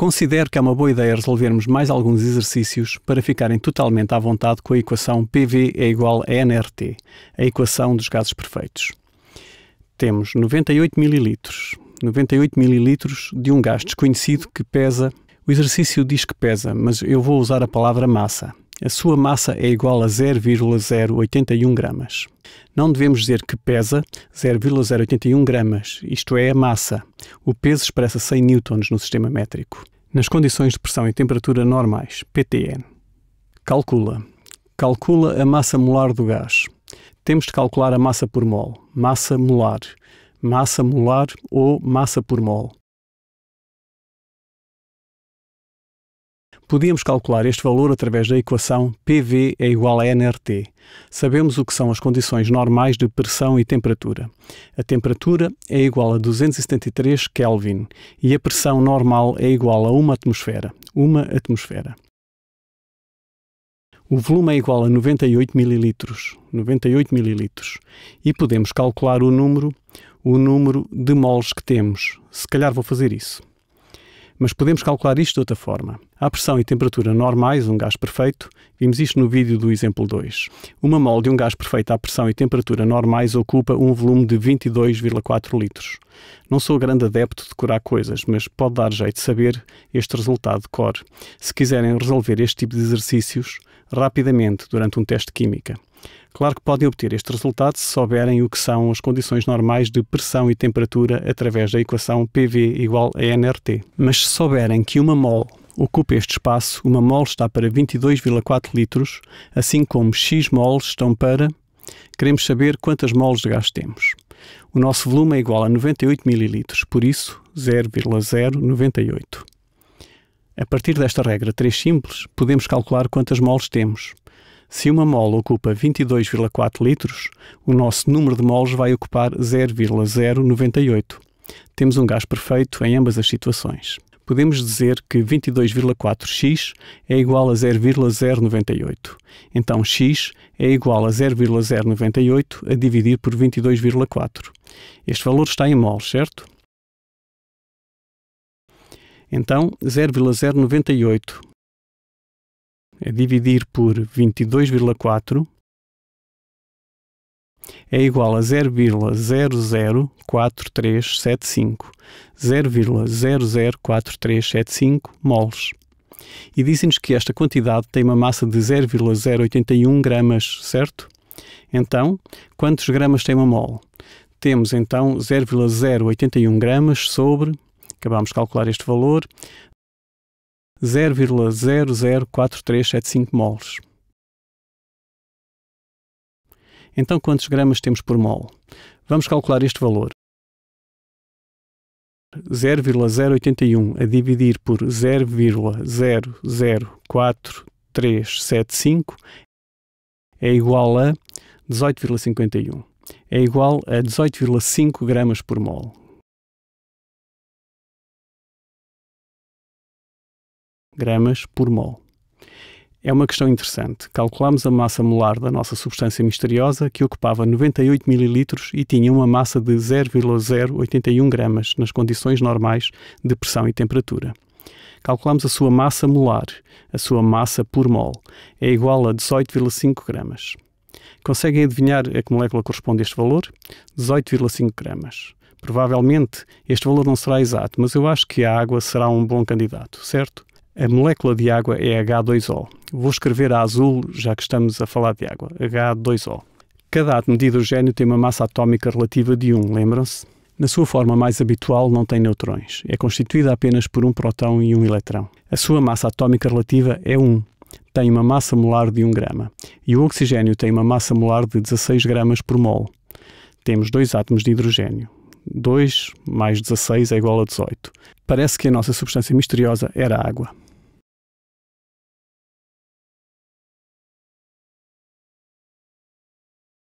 Considero que é uma boa ideia resolvermos mais alguns exercícios para ficarem totalmente à vontade com a equação PV é igual a nRT, a equação dos gases perfeitos. Temos 98 ml, 98 ml de um gás desconhecido que pesa. O exercício diz que pesa, mas eu vou usar a palavra massa a sua massa é igual a 0,081 gramas. Não devemos dizer que pesa 0,081 gramas, isto é, a massa. O peso expressa 100 newtons no sistema métrico. Nas condições de pressão e temperatura normais, PTN. Calcula. Calcula a massa molar do gás. Temos de calcular a massa por mol, massa molar, massa molar ou massa por mol. Podíamos calcular este valor através da equação PV é igual a nRT. Sabemos o que são as condições normais de pressão e temperatura. A temperatura é igual a 273 Kelvin e a pressão normal é igual a 1 atmosfera. Uma atmosfera. O volume é igual a 98 mililitros, 98 mililitros. E podemos calcular o número, o número de moles que temos. Se calhar vou fazer isso mas podemos calcular isto de outra forma. À pressão e temperatura normais, um gás perfeito, vimos isto no vídeo do exemplo 2. Uma mol de um gás perfeito à pressão e temperatura normais ocupa um volume de 22,4 litros. Não sou grande adepto de decorar coisas, mas pode dar jeito de saber este resultado de cor. Se quiserem resolver este tipo de exercícios, rapidamente durante um teste de química. Claro que podem obter este resultado se souberem o que são as condições normais de pressão e temperatura através da equação PV igual a nRT. Mas se souberem que uma mol ocupa este espaço, uma mol está para 22,4 litros, assim como x mols estão para. Queremos saber quantas mols de gás temos. O nosso volume é igual a 98 ml, por isso 0,098. A partir desta regra três simples, podemos calcular quantas mols temos. Se uma mola ocupa 22,4 litros, o nosso número de moles vai ocupar 0,098. Temos um gás perfeito em ambas as situações. Podemos dizer que 22,4x é igual a 0,098. Então x é igual a 0,098 a dividir por 22,4. Este valor está em moles, certo? Então, 0,098 é dividir por 22,4 é igual a 0,004375, 0,004375 moles. E dizem-nos que esta quantidade tem uma massa de 0,081 gramas, certo? Então, quantos gramas tem uma mole? Temos então 0,081 gramas sobre, acabamos de calcular este valor, 0,004375 moles. Então, quantos gramas temos por mol? Vamos calcular este valor. 0,081 a dividir por 0,004375 é igual a 18,51. É igual a 18,5 gramas por mol. gramas por mol. É uma questão interessante. Calculamos a massa molar da nossa substância misteriosa, que ocupava 98 ml e tinha uma massa de 0,081 gramas nas condições normais de pressão e temperatura. Calculamos a sua massa molar, a sua massa por mol, é igual a 18,5 gramas. Conseguem adivinhar a que molécula corresponde a este valor? 18,5 gramas. Provavelmente este valor não será exato, mas eu acho que a água será um bom candidato, certo? a molécula de água é H2O. Vou escrever a azul, já que estamos a falar de água. H2O. Cada átomo de hidrogênio tem uma massa atómica relativa de 1, lembram-se? Na sua forma mais habitual, não tem neutrões. É constituída apenas por um próton e um eletrão. A sua massa atómica relativa é 1. Tem uma massa molar de 1 grama. E o oxigênio tem uma massa molar de 16 gramas por mol. Temos dois átomos de hidrogênio. 2 mais 16 é igual a 18. Parece que a nossa substância misteriosa era água.